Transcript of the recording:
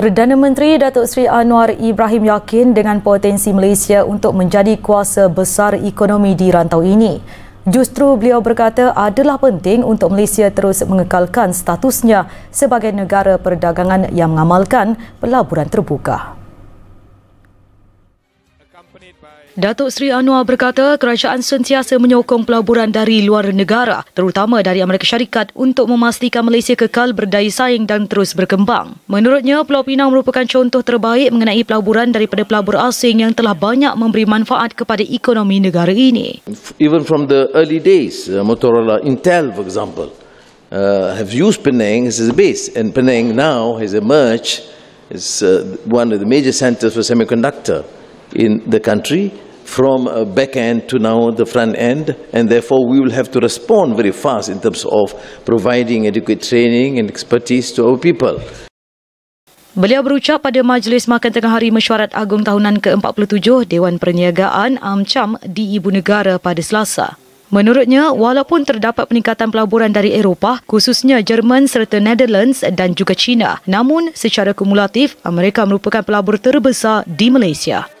Perdana Menteri Datuk Seri Anwar Ibrahim yakin dengan potensi Malaysia untuk menjadi kuasa besar ekonomi di rantau ini. Justru beliau berkata adalah penting untuk Malaysia terus mengekalkan statusnya sebagai negara perdagangan yang mengamalkan pelaburan terbuka. Datuk Seri Anwar berkata kerajaan sentiasa menyokong pelaburan dari luar negara terutama dari Amerika Syarikat untuk memastikan Malaysia kekal berdaya saing dan terus berkembang. Menurutnya, Pulau Pinang merupakan contoh terbaik mengenai pelaburan daripada pelabur asing yang telah banyak memberi manfaat kepada ekonomi negara ini. Even from the early days, uh, Motorola Intel for example, uh, have used Penang as a base and Penang now has emerged as uh, one of the major centers for semiconductor in the country from uh, back end to now the front end and therefore we will have to respond very fast in terms of providing adequate training and expertise to our people. Beliau berucap pada Majlis Makan Tengah Hari Mesyuarat Agung Tahunan ke-47 Dewan Perniagaan AMCAM di Ibu Negara pada Selasa. Menurutnya, walaupun terdapat peningkatan pelaburan dari Eropah, khususnya Jerman serta Netherlands dan juga China, namun secara kumulatif, Amerika merupakan pelabur terbesar di Malaysia.